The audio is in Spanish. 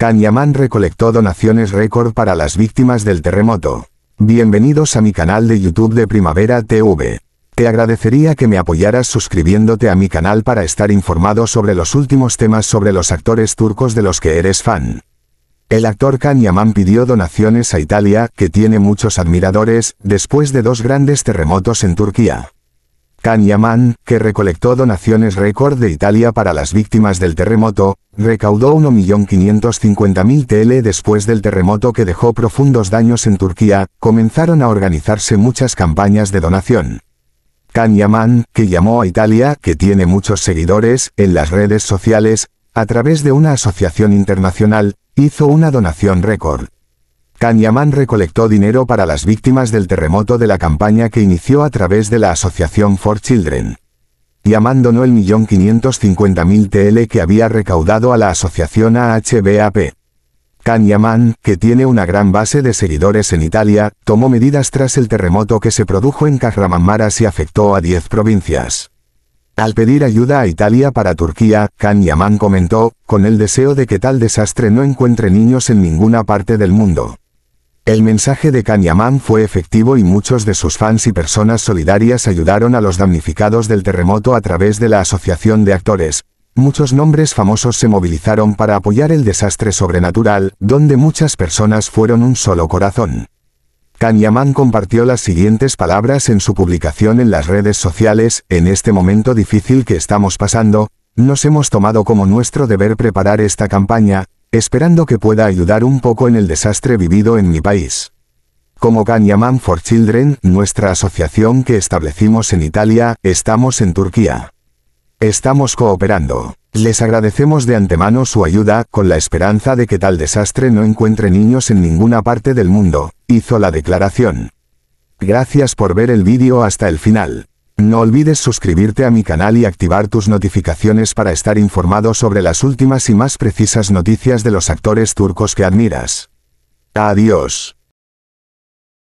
Kanyaman recolectó donaciones récord para las víctimas del terremoto. Bienvenidos a mi canal de YouTube de Primavera TV. Te agradecería que me apoyaras suscribiéndote a mi canal para estar informado sobre los últimos temas sobre los actores turcos de los que eres fan. El actor Kanyaman pidió donaciones a Italia, que tiene muchos admiradores, después de dos grandes terremotos en Turquía. Kanyaman, que recolectó donaciones récord de Italia para las víctimas del terremoto, recaudó 1.550.000 TL después del terremoto que dejó profundos daños en Turquía, comenzaron a organizarse muchas campañas de donación. Kanyaman, que llamó a Italia, que tiene muchos seguidores, en las redes sociales, a través de una asociación internacional, hizo una donación récord. Kanyaman recolectó dinero para las víctimas del terremoto de la campaña que inició a través de la Asociación For Children. Yaman donó el millón mil TL que había recaudado a la asociación AHBAP. Kanyaman, que tiene una gran base de seguidores en Italia, tomó medidas tras el terremoto que se produjo en Carramanmaras y afectó a 10 provincias. Al pedir ayuda a Italia para Turquía, Can Yaman comentó, con el deseo de que tal desastre no encuentre niños en ninguna parte del mundo. El mensaje de Kanyaman fue efectivo y muchos de sus fans y personas solidarias ayudaron a los damnificados del terremoto a través de la Asociación de Actores. Muchos nombres famosos se movilizaron para apoyar el desastre sobrenatural, donde muchas personas fueron un solo corazón. Kanyaman compartió las siguientes palabras en su publicación en las redes sociales, en este momento difícil que estamos pasando, nos hemos tomado como nuestro deber preparar esta campaña, esperando que pueda ayudar un poco en el desastre vivido en mi país. Como kanyaman for Children, nuestra asociación que establecimos en Italia, estamos en Turquía. Estamos cooperando. Les agradecemos de antemano su ayuda, con la esperanza de que tal desastre no encuentre niños en ninguna parte del mundo, hizo la declaración. Gracias por ver el vídeo hasta el final. No olvides suscribirte a mi canal y activar tus notificaciones para estar informado sobre las últimas y más precisas noticias de los actores turcos que admiras. Adiós.